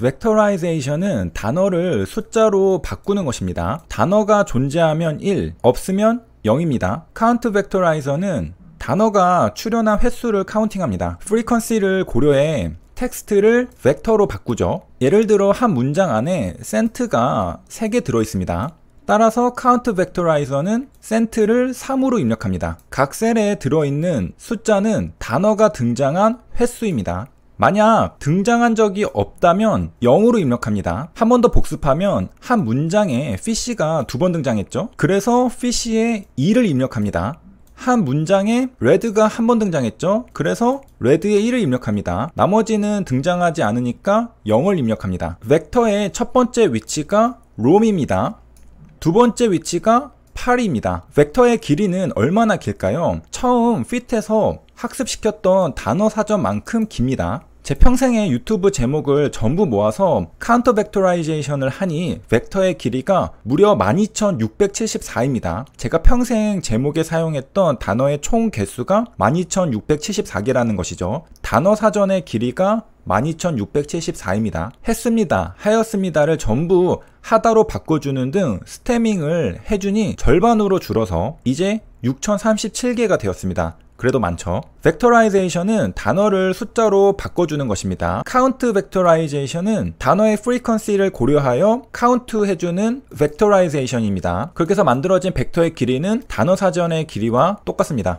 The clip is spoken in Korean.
v e c t o r i z a t i o n 은 단어를 숫자로 바꾸는 것입니다. 단어가 존재하면 1, 없으면 0입니다. count v e c t o r i z e r 는 단어가 출현한 횟수를 카운팅합니다. f r e q u e n c y 를 고려해 텍스트를 벡터로 바꾸죠. 예를 들어 한 문장 안에 센트가 3개 들어있습니다. 따라서 count v e c t o r i z e r 는 센트를 3으로 입력합니다. 각 셀에 들어있는 숫자는 단어가 등장한 횟수입니다. 만약 등장한 적이 없다면 0으로 입력합니다. 한 번 더 복습하면 한 문장에 피쉬가 두 번 등장했죠? 그래서 피쉬에 2를 입력합니다. 한 문장에 레드가 한 번 등장했죠? 그래서 레드에 1을 입력합니다. 나머지는 등장하지 않으니까 0을 입력합니다. 벡터의 첫 번째 위치가 롬입니다. 두 번째 위치가 8입니다. 벡터의 길이는 얼마나 길까요? 처음 fit에서 학습시켰던 단어 사전만큼 깁니다. 제 평생의 유튜브 제목을 전부 모아서 카운터 벡터라이제이션을 하니 벡터의 길이가 무려 12,674입니다. 제가 평생 제목에 사용했던 단어의 총 개수가 12,674개라는 것이죠. 단어 사전의 길이가 12,674입니다. 했습니다, 하였습니다를 전부 하다로 바꿔주는 등 스태밍을 해주니 절반으로 줄어서 이제 6,037개가 되었습니다. 그래도 많죠. v e c t o r i z a t i o n 은 단어를 숫자로 바꿔주는 것입니다. Count c v e t o r i z a t i o n 은 단어의 f r e q u e n c y 를 고려하여 Count 해주는 v e c t o r i z a t i o n 입니다 그렇게 해서 만들어진 벡터의 길이는 단어 사전의 길이와 똑같습니다.